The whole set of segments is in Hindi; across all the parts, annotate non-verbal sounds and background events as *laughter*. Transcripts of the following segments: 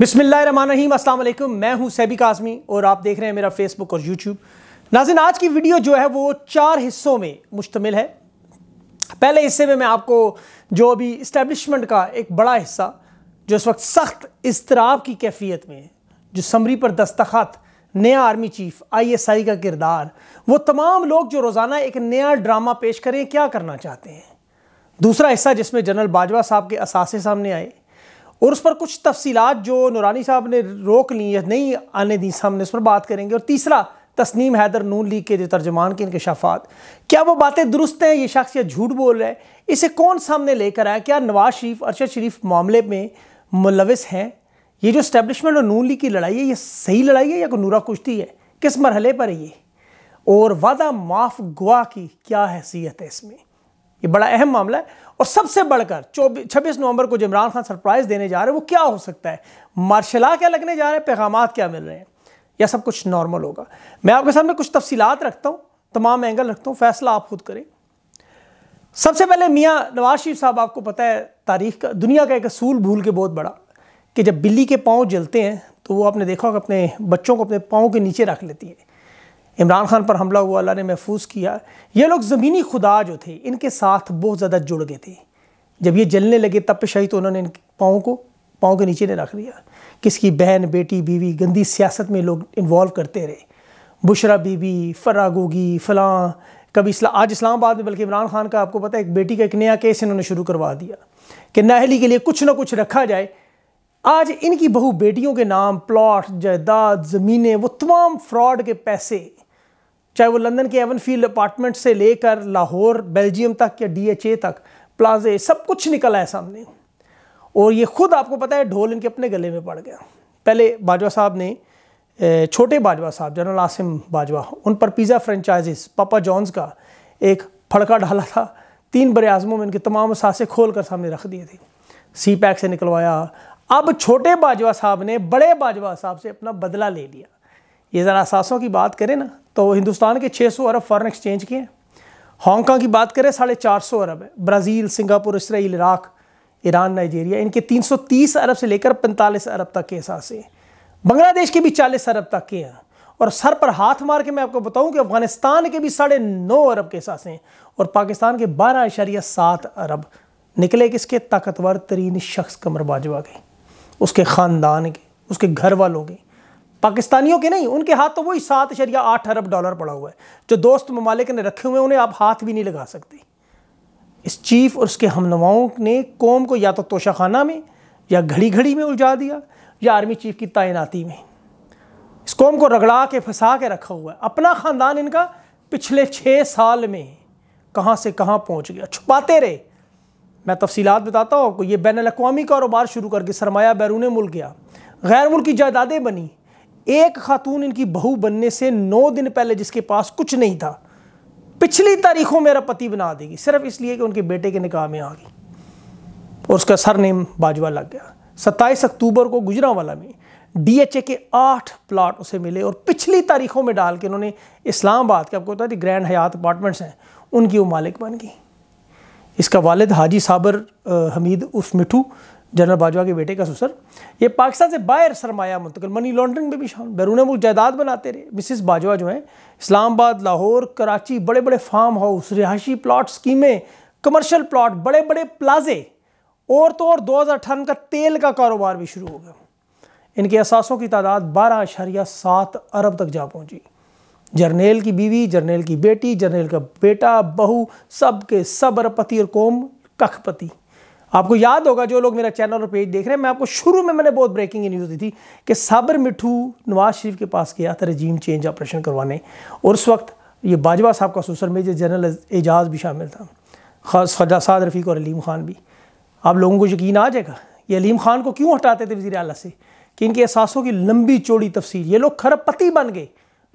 बिसमीम अल्लाम मैं हूं सैबिक आजमी और आप देख रहे हैं मेरा फेसबुक और यूट्यूब नाजिन आज की वीडियो जो है वो चार हिस्सों में मुश्तमिल है पहले हिस्से में मैं आपको जो अभी इस्टेब्लिशमेंट का एक बड़ा हिस्सा जो इस वक्त सख्त इसतराब की कैफियत में है जो समरी पर दस्तखत नया आर्मी चीफ आईएसआई का किरदार वो तमाम लोग जो रोज़ाना एक नया ड्रामा पेश करें क्या करना चाहते हैं दूसरा हिस्सा जिसमें जनरल बाजवा साहब के असासे सामने आए और उस पर कुछ तफसीत जो नूरानी साहब ने रोक ली या नहीं आने दी सामने उस पर बात करेंगे और तीसरा तस्नीम हैदर नून लीग के जो तर्जमान के इनकशाफात क्या वो बातें दुरुस्त हैं ये शख्स या झूठ बोल रहा है इसे कौन सामने लेकर आया क्या नवाज शरीफ अरशद शरीफ मामले में मुलविस हैं ये जो स्टैब्लिशमेंट और नून लीग की लड़ाई है ये सही लड़ाई है या नूरा कुश्ती है किस मरहले पर है ये और वादा माफ गुआ की क्या हैसियत है इसमें ये बड़ा अहम मामला है और सबसे बढ़कर चौबीस छब्बीस नवंबर को जो इमरान खान सरप्राइज देने जा रहे हैं वो क्या हो सकता है मार्शला क्या लगने जा रहे हैं पैगाम क्या मिल रहे हैं यह सब कुछ नॉर्मल होगा मैं आपके सामने कुछ तफसीलात रखता हूँ तमाम एंगल रखता हूँ फैसला आप खुद करें सबसे पहले मियाँ नवाज शरीफ साहब आपको पता है तारीख का दुनिया का एक असूल भूल के बहुत बड़ा कि जब बिल्ली के पाँव जलते हैं तो वो आपने देखा होगा अपने बच्चों को अपने पाँव के नीचे रख लेती है इमरान खान पर हमला हुआ अल्लाह ने महफूज किया ये लोग ज़मीनी खुदा जो थे इनके साथ बहुत ज़्यादा जुड़ गए थे जब ये जलने लगे तब पे तो उन्होंने इनके पाँव को पाँव के नीचे ने रख दिया किसकी बहन बेटी बीवी गंदी सियासत में लोग इन्वॉल्व करते रहे बुशरा बीबी फरा गोगी फलां कभी इस्ला आज इस्लामाबाद में बल्कि इमरान खान का आपको पता है एक बेटी का एक नया केस इन्होंने शुरू करवा दिया कि नाहली के लिए कुछ ना कुछ रखा जाए आज इनकी बहू बेटियों के नाम प्लॉट जायदाद ज़मीनें वो तमाम फ्रॉड के पैसे चाहे वो लंदन के एवन फील्ड अपार्टमेंट से लेकर लाहौर बेल्जियम तक या ए तक प्लाजे सब कुछ निकला है सामने और ये खुद आपको पता है ढोल इनके अपने गले में पड़ गया पहले बाजवा साहब ने छोटे बाजवा साहब जनरल आसिम बाजवा उन पर पिज़्ज़ा फ्रेंचाइजिस पापा जॉन्स का एक फड़का डाला था तीन बड़े आज़मों में इनके तमाम सासे खोल कर सामने रख दिए थे सी पैक से निकलवाया अब छोटे बाजवा साहब ने बड़े बाजवा साहब से अपना बदला ले लिया ये ज़रा सासों की बात करें ना तो हिंदुस्तान के 600 अरब फॉरेन एक्सचेंज के हैं हांगकांग की बात करें साढ़े चार सौ अरब है Brazil Singapore Israel Iraq Iran Nigeria इनके 330 अरब से लेकर 45 अरब तक के हिसाब हैं बांग्लादेश के भी 40 अरब तक के हैं और सर पर हाथ मार के मैं आपको बताऊं कि अफगानिस्तान के भी साढ़े नौ अरब के एहसास हैं और पाकिस्तान के बारह इशारिया सात अरब निकले किसके ताकतवर तरीन शख्स कमर बाजवा के उसके ख़ानदान के उसके घर वालों के पाकिस्तानियों के नहीं उनके हाथ तो वही सात शरिया आठ अरब डॉलर पड़ा हुआ है जो दोस्त ममालिक ने रखे हुए उन्हें आप हाथ भी नहीं लगा सकते इस चीफ और उसके हमनवाओं ने कौम को या तो तोशाखाना में या घड़ी घड़ी में उलझा दिया या आर्मी चीफ की तैनाती में इस कौम को रगड़ा के फंसा के रखा हुआ है अपना ख़ानदान इनका पिछले छः साल में कहाँ से कहाँ पहुँच गया छुपाते रहे मैं तफसीत बताता हूँ आपको ये बैन अवी कारोबार शुरू करके सरमाया बैरून मुल्क गया गैर की जायदादें बनी एक खातून इनकी बहू बनने से नौ दिन पहले जिसके पास कुछ नहीं था पिछली तारीखों मेरा पति बना देगी सिर्फ इसलिए कि उनके बेटे के निकाह में आ गई और उसका नेम बाजवा लग गया सत्ताईस अक्टूबर को गुजरावाला में डीएचए के आठ प्लाट उसे मिले और पिछली तारीखों में डाल के उन्होंने इस्लामाबाद के आपको बता दी ग्रैंड हयात अपार्टमेंट्स हैं उनकी वो मालिक बन गई इसका वालिद हाजी साबर हमीद उर्फ मिठू जनरल बाजवा के बेटे का सुसर ये पाकिस्तान से बाहर सरमाया मुंतकिल मनी लॉन्ड्रिंग में भी शामिल बैरून मुल्क जायदाद बनाते रहे मिसिस बाजवा जो हैं इस्लामाबाद लाहौर कराची बड़े बड़े फार्म हाउस रिहायशी प्लाट स्कीमें कमर्शल प्लाट बड़े बड़े प्लाजे और तो और दो हज़ार का तेल का कारोबार भी शुरू हो गया इनके असासों की तादाद बारह अशारिया सात अरब तक जा पहुँची जर्नेल की बीवी जर्नेल की बेटी जर्नेल का बेटा बहू सब के सब अरबपति और कौम कखपति आपको याद होगा जो लोग मेरा चैनल और पेज देख रहे हैं मैं आपको शुरू में मैंने बहुत ब्रेकिंग न्यूज़ दी थी कि साबर मिठू नवाज शरीफ के पास गया था रजीम चेंज ऑपरेशन करवाने और उस वक्त ये बाजवा साहब का सोशल मेजर जनरल एजाज भी शामिल था खजा साद रफ़ीक और अलीम ख़ान भी आप लोगों को यकीन आ जाएगा ये अलीम ख़ान को क्यों हटाते थे वजी अल से कि इनके एहसासों की लंबी चौड़ी तफसीर ये लोग खरब पति बन गए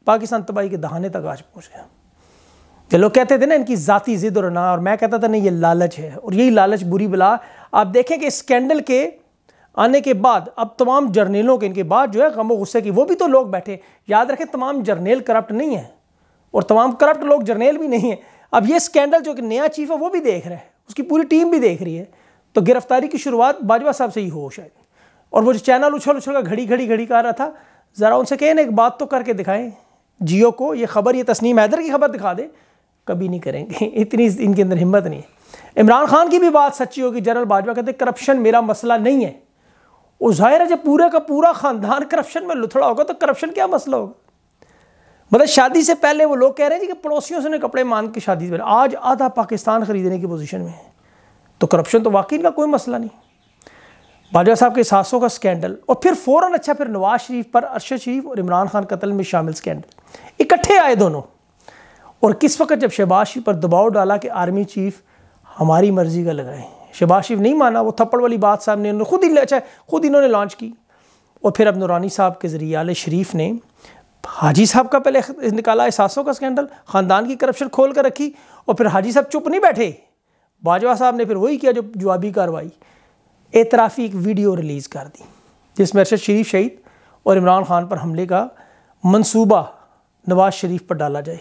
पाकिस्तान तबाही के दहाने तक आज पहुँच गया कि लोग कहते थे ना इनकी ज़ाती ज़िद और ना और मैं कहता था नहीं ये लालच है और यही लालच बुरी बला आप देखें कि स्कैंडल के आने के बाद अब तमाम जर्नेलों के इनके बाद जो है गमो गुस्से की वो भी तो लोग बैठे याद रखें तमाम जर्नेल करप्ट नहीं है और तमाम करप्ट लोग जर्नेल भी नहीं है अब ये स्कैंडल जो कि नया चीफ है वो भी देख रहे हैं उसकी पूरी टीम भी देख रही है तो गिरफ्तारी की शुरुआत बाजवा साहब से ही हो शायद और वो जो चैनल उछल उछल का घड़ी घड़ी घड़ी कर रहा था ज़रा उनसे कहें ना एक बात तो करके दिखाएं जियो को ये खबर ये तस्नीम हैदर की खबर दिखा दें कभी नहीं करेंगे *laughs* इतनी इनके अंदर हिम्मत नहीं है इमरान खान की भी बात सच्ची होगी जनरल बाजवा कहते करप्शन मेरा मसला नहीं है वो जाहिर है जब पूरा का पूरा ख़ानदान करप्शन में लुथड़ा होगा तो करप्शन क्या मसला होगा मतलब शादी से पहले वो लोग कह रहे हैं जी कि पड़ोसियों से कपड़े मांग के शादी से आज आधा पाकिस्तान ख़रीदने की पोजिशन में है तो करप्शन तो वाकई इनका कोई मसला नहीं बाजवा साहब के सासों का स्कैंडल और फिर फ़ौर अच्छा फिर नवाज शरीफ पर अरशद शरीफ और इमरान खान कत्ल में शामिल स्कैंडल इकट्ठे आए दोनों और किस वक्त जब शहबाज शरीफ पर दबाव डाला कि आर्मी चीफ हमारी मर्ज़ी का लगाएं शहबाज शरीफ नहीं माना वो थप्पड़ वाली बात साहब ने उन्होंने खुद ही अच्छा खुद इन्होंने लॉन्च की और फिर अब नूरानी साहब के ज़रिए आल शरीफ ने हाजी साहब का पहले निकाला एहसासों का स्कैंडल ख़ानदान की करप्शन खोल कर रखी और फिर हाजी साहब चुप नहीं बैठे बाजवा साहब ने फिर वही किया जो जवाबी कार्रवाई एतराफ़ी एक वीडियो रिलीज़ कर दी जिसमें अरशद शरीफ शहीद और इमरान खान पर हमले का मंसूबा नवाज़ शरीफ पर डाला जाए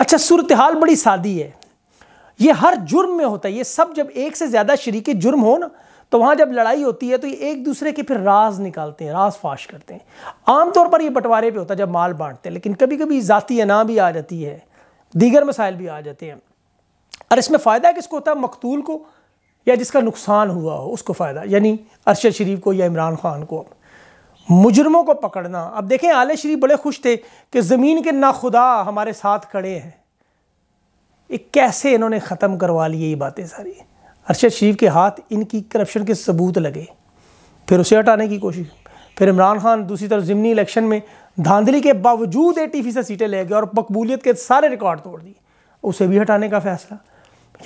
अच्छा सूरत हाल बड़ी सादी है ये हर जुर्म में होता है ये सब जब एक से ज़्यादा शरीक जुर्म हो ना तो वहाँ जब लड़ाई होती है तो ये एक दूसरे के फिर राज निकालते हैं राज फाश करते हैं आमतौर पर ये बंटवारे पे होता है जब माल बांटते हैं लेकिन कभी कभी ज़ाती अना भी आ जाती है दीगर मसाइल भी आ जाते हैं और इसमें फ़ायदा किसको होता है मकतूल को या जिसका नुकसान हुआ हो उसको फ़ायदा यानी अरशद शरीफ को या इमरान खान को मुजरमों को पकड़ना अब देखें आले श्री बड़े खुश थे कि ज़मीन के नाखुदा हमारे साथ खड़े हैं एक कैसे इन्होंने ख़त्म करवा लिए ये बातें सारी अरशद शरीफ के हाथ इनकी करप्शन के सबूत लगे फिर उसे हटाने की कोशिश फिर इमरान खान दूसरी तरफ ज़मनी इलेक्शन में धांधली के बावजूद एटी फीसद सीटें ले गए और मकबूलियत के सारे रिकॉर्ड तोड़ दिए उसे भी हटाने का फैसला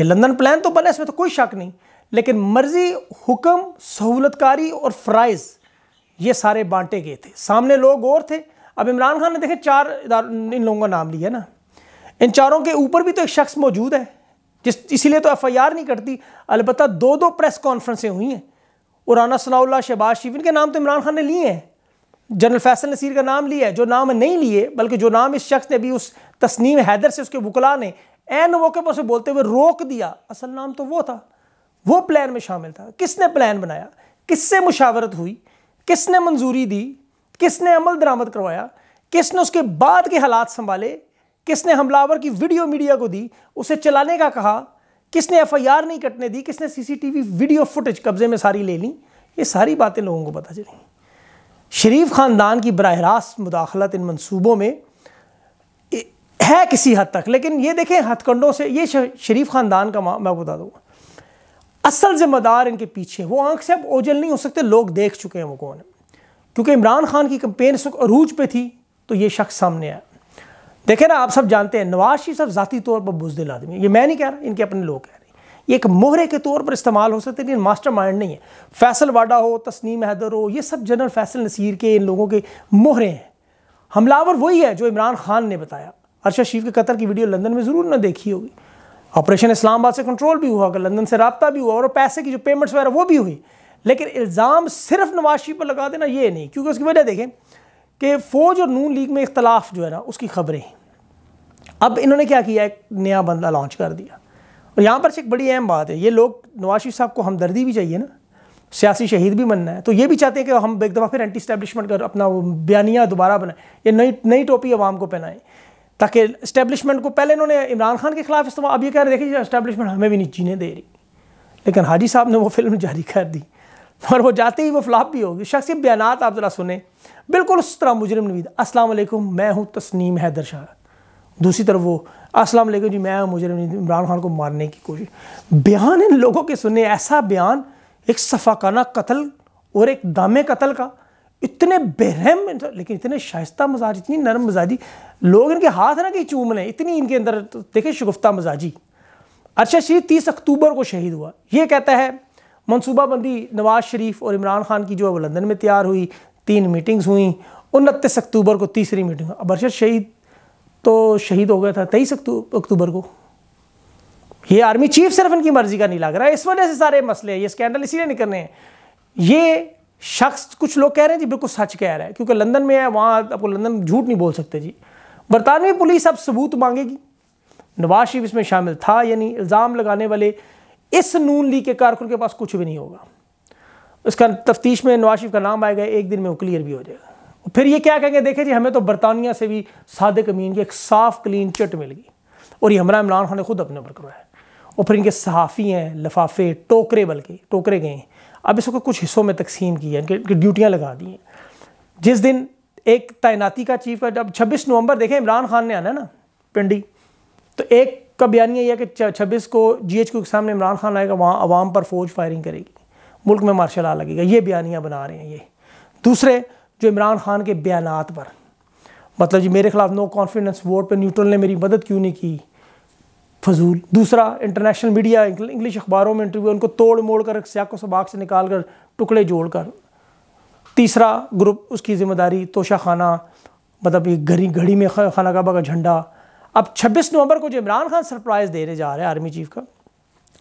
ये लंदन प्लान तो बना इसमें तो कोई शक नहीं लेकिन मर्जी हुक्म सहूलतकारी और फ़्राइज ये सारे बांटे गए थे सामने लोग और थे अब इमरान खान ने देखे चार इन लोगों का नाम लिया ना इन चारों के ऊपर भी तो एक शख्स मौजूद है जिस इसीलिए तो एफ आई आर नहीं करती अलबत्त दो दो प्रेस कॉन्फ्रेंसें हुई हैं और राना सनाउल्ला शहबाज शरीफ इनके नाम तो इमरान खान ने लिए हैं जनरल फैसल नसीर का नाम लिया है जो नाम नहीं लिए बल्कि जो नाम इस शख्स ने भी उस तस्नीम हैदर से उसके वकला ने एन मौके पर उसे बोलते हुए रोक दिया असल नाम तो वो था वो प्लान में शामिल था किसने प्लान बनाया किससे मुशावरत हुई किसने मंजूरी दी किसने अमल दरामद करवाया किसने उसके बाद के हालात संभाले किसने हमलावर की वीडियो मीडिया को दी उसे चलाने का कहा किसने एफआईआर नहीं कटने दी किसने सीसीटीवी वीडियो फुटेज कब्जे में सारी ले ली ये सारी बातें लोगों को पता चली शरीफ ख़ानदान की बरह रास्त मुदाखलत इन मनसूबों में है किसी हद तक लेकिन ये देखें हथकंडों से ये शरीफ ख़ानदान का मैं बता दूँगा असल जिम्मेदार इनके पीछे वो आंख से अब ओझल नहीं हो सकते लोग देख चुके हैं वो कौन है क्योंकि इमरान खान की कंपेन इस वक्त अरूज पे थी तो ये शख्स सामने आया देखे ना आप सब जानते हैं नवाज शरीफ साहब ज़ाती तौर पर बुजदिल आदमी ये मैं नहीं कह रहा इनके अपने लोग कह रहे हैं ये एक मोहरे के तौर पर इस्तेमाल हो सकते लेकिन मास्टर माइंड नहीं है फैसल वाडा हो तस्नीम हैदर हो ये सब जनरल फैसल नसीर के इन लोगों के मोहरे हैं हमलावर वही है जो इमरान खान ने बताया अरशद शरीफ के कतर की वीडियो लंदन में ज़रूर ना देखी होगी ऑपरेशन इस्लामाबाद से कंट्रोल भी हुआ लंदन से रबता भी हुआ और पैसे की जो पेमेंट्स वगैरह वो भी हुई लेकिन इल्ज़ाम सिर्फ नवाज शरीफ पर लगा देना ये नहीं क्योंकि उसकी वजह देखें कि फ़ौज और नून लीग में इख्तलाफ जो है ना उसकी खबरें अब इन्होंने क्या किया एक नया बंदा लॉन्च कर दिया और यहाँ पर से एक बड़ी अहम बात है ये लोग नवाज शरीफ साहब को हमदर्दी भी चाहिए ना सियासी शहीद भी बनना है तो ये भी चाहते हैं कि हम एक दफ़ा फिर एंटी स्टैब्लिशमेंट कर अपना बयानिया दोबारा बनाएं ये नई नई टोपी आवाम को पहनाएं ताकि इस्टेबलिशमेंट को पहले इन्होंने इमरान खान के खिलाफ इस्तेमाल अब ये कह रहे देखिए इस्टेबलिशमेंट हमें भी नहीं जीने दे रही लेकिन हाजी साहब ने वो फिल्म जारी कर दी और वो जाते ही वो फ्लाप भी होगी के बयान आप ज़रा सुने बिल्कुल उस तरह मुजरम नवीद असलम मैं हूँ तस्नीम हैदर शाह दूसरी तरफ वो असलम जी मैं हूँ मुजरम इमरान खान को मारने की कोशिश बयान इन लोगों के सुने ऐसा बयान एक सफाकाना कत्ल और एक दामे कत्ल का इतने बेरहम लेकिन इतने शाइस्ता मजाज इतनी नरम मजाजी लोग इनके हाथ ना कि चूम लें इतनी इनके अंदर तो देखिए शगुफ्ता मजाजी अरशद शरीफ तीस अक्टूबर को शहीद हुआ ये कहता है मनसूबाबंदी नवाज शरीफ और इमरान खान की जो है लंदन में तैयार हुई तीन मीटिंग्स हुई उनतीस अक्टूबर को तीसरी मीटिंग अब अरशद शहीद तो शहीद हो गया था तेईस अक्टूबर को ये आर्मी चीफ सिर्फ इनकी मर्जी का नहीं लग रहा है इस वजह से सारे मसले ये स्कैंडल इसीलिए निकल रहे हैं ये शख्स कुछ लोग कह रहे हैं जी बिल्कुल सच कह रहा है क्योंकि लंदन में है वहाँ आपको लंदन झूठ नहीं बोल सकते जी बरतानवी पुलिस अब सबूत मांगेगी नवाज शरीफ इसमें शामिल था यानी इल्ज़ाम लगाने वाले इस नून लीग के कारकुन के पास कुछ भी नहीं होगा उसका तफ्तीश में नवाज शरीफ का नाम आएगा एक दिन में वो क्लियर भी हो जाएगा फिर ये क्या कहेंगे देखें जी हमें तो बरतानिया से भी सादक अमीन की एक साफ़ क्लीन चट मिल गई और ये हमारा इमरान खान ने खुद अपने ऊपर करवाया और फिर इनके सहाफ़ी हैं लफाफे टोकरे बल्कि टोकरे गए हैं अब इसको कुछ हिस्सों में तकसीम की है इनकी ड्यूटियाँ लगा दी हैं जिस दिन एक तैनाती का चीफ का जब छब्बीस नवंबर देखें इमरान खान ने आना ना पिंडी तो एक का बयान यह है कि छब्बीस को जी एच क्यू के सामने इमरान खान आएगा वहाँ आवाम पर फौज फायरिंग करेगी मुल्क में मार्शल आ लगेगा ये बयानियाँ बना रहे हैं ये दूसरे जो इमरान खान के बयान पर मतलब जी मेरे खिलाफ नो कॉन्फिडेंस वोट पर न्यूट्रल ने मेरी मदद क्यों नहीं की फजूल दूसरा इंटरनेशनल मीडिया इंग्लिश अखबारों में इंटरव्यू उनको तोड़ मोड़ कर सियाको सबाक से निकाल कर टुकड़े जोड़ कर तीसरा ग्रुप उसकी ज़िम्मेदारी तोशा खाना मतलब ये घड़ी घड़ी में खाना काबा का झंडा अब 26 नवंबर को जो इमरान खान सरप्राइज़ देने जा रहे हैं आर्मी चीफ का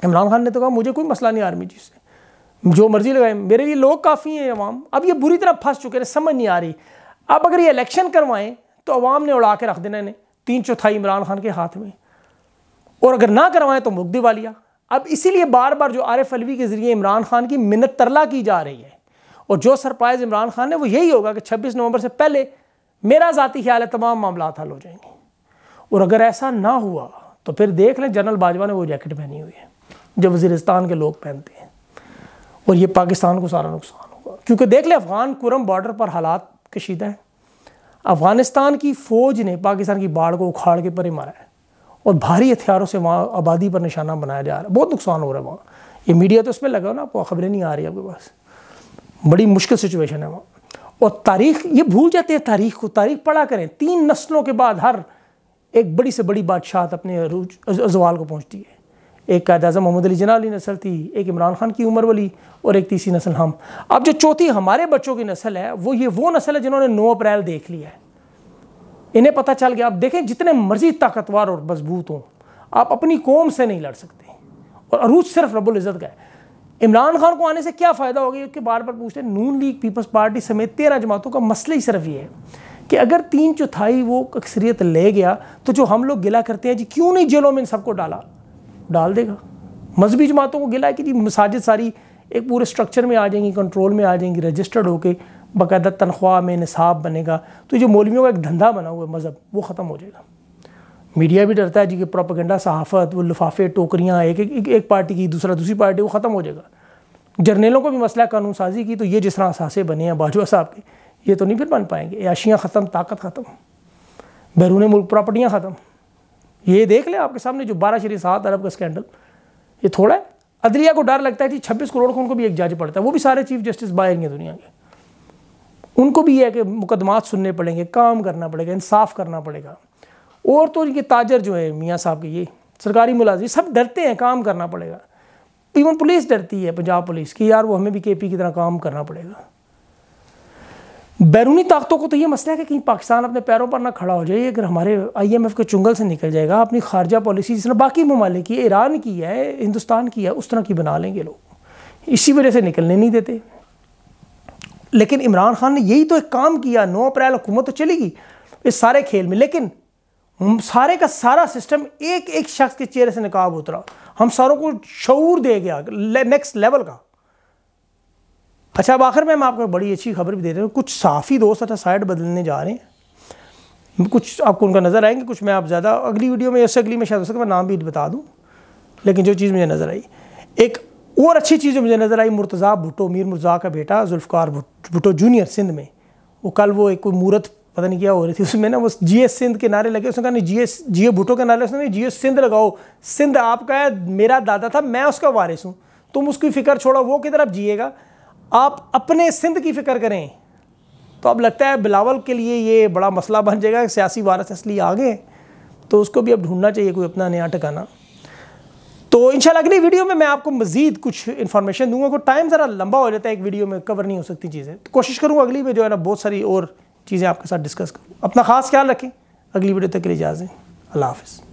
इमरान खान ने तो कहा मुझे कोई मसला नहीं आर्मी चीफ से जो मर्ज़ी लगाए मेरे लिए लोग काफ़ी हैं अवाम अब ये बुरी तरह फंस चुके हैं समझ नहीं आ रही अब अगर ये इलेक्शन करवाएं तो अवाम ने उड़ा के रख देना इन्हें तीन चौथाई इमरान खान के हाथ में और अगर ना करवाएं तो मुख दिवालिया अब इसीलिए बार बार जो आरिफ अलवी के ज़रिए इमरान खान की मिन्नत तरला की जा रही है और जो सरप्राइज़ इमरान खान ने वो यही होगा कि छब्बीस नवंबर से पहले मेरा ज़ाती ख्याल है तमाम मामला हल हो जाएंगे और अगर ऐसा ना हुआ तो फिर देख लें जनरल बाजवा ने वो जैकेट पहनी हुई है जो वजीरस्तान के लोग पहनते हैं और ये पाकिस्तान को सारा नुकसान होगा क्योंकि देख लें अफगान कुरम बॉर्डर पर हालात कशीदा हैं अफ़गानिस्तान की फ़ौज ने पाकिस्तान की बाढ़ को उखाड़ के परे मारा है और भारी हथियारों से वहाँ आबादी पर निशाना बनाया जा रहा है बहुत नुकसान हो रहा है वहाँ ये मीडिया तो इसमें लगा ना आपको खबरें नहीं आ रही आपके पास बड़ी मुश्किल सिचुएशन है वहाँ और तारीख ये भूल जाते हैं तारीख को तारीख पढ़ा करें तीन नस्लों के बाद हर एक बड़ी से बड़ी बादशाहत अपने अजवाल को पहुँचती है एक कायद अजम मोहम्मद अली जना नस्ल थी एक इमरान खान की उम्र वाली और एक तीसरी नस्ल हम अब जो चौथी हमारे बच्चों की नस्ल है वो ये वो नस्ल है जिन्होंने नौ अप्रैल देख लिया है इन्हें पता चल गया आप देखें जितने मर्जी ताकतवर और मजबूत हों आप अपनी कौम से नहीं लड़ सकते और अरूज सिर्फ रबुल इज़्ज़त का है इमरान खान को आने से क्या फ़ायदा होगा कि बार बार पूछते हैं नून लीग पीपल्स पार्टी समेत तेरह जमातों का मसला ही सिर्फ ये है कि अगर तीन चौथाई वो अक्सरियत ले गया तो जो हम लोग गिला करते हैं जी क्यों नहीं जेलों में इन सबको डाला डाल देगा मजहबी जमातों को गिला है कि जी मसाजिद सारी एक पूरे स्ट्रक्चर में आ जाएंगी कंट्रोल में आ जाएंगी रजिस्टर्ड होकर बाकायदा तनख्वाह में निसाब बनेगा तो जो मौलवियों का एक धंधा बना हुआ है मज़हब वो ख़त्म हो जाएगा मीडिया भी डरता है जी कि प्रोपागेंडा सहाफ़त व लिफाफे टोकरियाँ एक, एक एक एक पार्टी की दूसरा दूसरी पार्टी वो ख़त्म हो जाएगा जर्नेलों को भी मसला कानून साजी की तो ये जिस तरह असासे बने हैं बाजवा साहब के ये तो नहीं फिर बन पाएंगे याशियाँ ख़त्म ताकत ख़त्म बैरून मुल्क प्रॉपर्टियाँ ख़त्म ये देख लें आपके सामने जो बारह शरीर सात अरब का स्कैंडल ये थोड़ा है अदलिया को डर लगता है कि छब्बीस करोड़ को उनको भी एक जज पड़ता है वो भी सारे चीफ जस्टिस बाहर हैं दुनिया के उनको भी यह है कि मुकदमात सुनने पड़ेंगे काम करना पड़ेगा इंसाफ करना पड़ेगा और तो इनके ताजर जो है मियाँ साहब के ये सरकारी मुलाजिम सब डरते हैं काम करना पड़ेगा इवन पुलिस डरती है पंजाब पुलिस कि यार वो हमें भी के पी की तरह काम करना पड़ेगा बैरूनी ताकतों को तो ये मसला है कि कहीं पाकिस्तान अपने पैरों पर ना खड़ा हो जाए अगर हमारे आई एम एफ़ के चुंगल से निकल जाएगा अपनी खारजा पॉलिसी जिस तरह बाकी ममालिक ईरान की है हिंदुस्तान की है उस तरह की बना लेंगे लोग इसी वजह से निकलने नहीं देते लेकिन इमरान खान ने यही तो एक काम किया नौ अप्रैल हुकूमत तो चलेगी इस सारे खेल में लेकिन सारे का सारा सिस्टम एक एक शख्स के चेहरे से नकाब उतरा हम सारों को शूर दे गया ले, नेक्स्ट लेवल का अच्छा अब आखिर में आपको बड़ी अच्छी खबर भी दे रहे हूँ कुछ साफ़ी दोस्त अच्छा साइड बदलने जा रहे हैं कुछ आपको उनका नज़र आएंगे कुछ मैं आप ज़्यादा अगली वीडियो में ऐसे अगली में शायद हो सकता मैं नाम भी बता दूँ लेकिन जो चीज़ मुझे नज़र आई एक और अच्छी चीज़ मुझे नज़र आई मुर्तज़ा भुटो मीर मुर्जा का बेटा जुल्फ़ार भुटो जूनियर सिंध में वो कल वो एक कोई मूर्त पता नहीं क्या हो रही थी उसमें ना वो जी एस सिंध के नारे लगे उसने कहा नहीं जी एस जी भुटो के नारे उसने जी एस सिंध लगाओ सिंध आपका है मेरा दादा था मैं उसका वारिस हूँ तुम उसकी फ़िक्र छोड़ो वो किधर आप जिएगा आप अपने सिंध की फ़िक्र करें तो अब लगता है बिलावल के लिए ये बड़ा मसला बन जाएगा सियासी वारस असली आ गए तो उसको भी अब ढूंढना चाहिए कोई अपना नया टकाना तो इंशाल्लाह अगली वीडियो में मैं आपको मजीद कुछ इन्फॉर्मेशन दूंगा को टाइम ज़रा लंबा हो जाता है एक वीडियो में कवर नहीं हो सकती चीज़ें तो कोशिश करूँगा अगली में जो है ना बहुत सारी और चीज़ें आपके साथ डिस्कस करूँ अपना खास ख्याल रखें अगली वीडियो तक के लिए इजाज़ें अल्लाह हाफिज़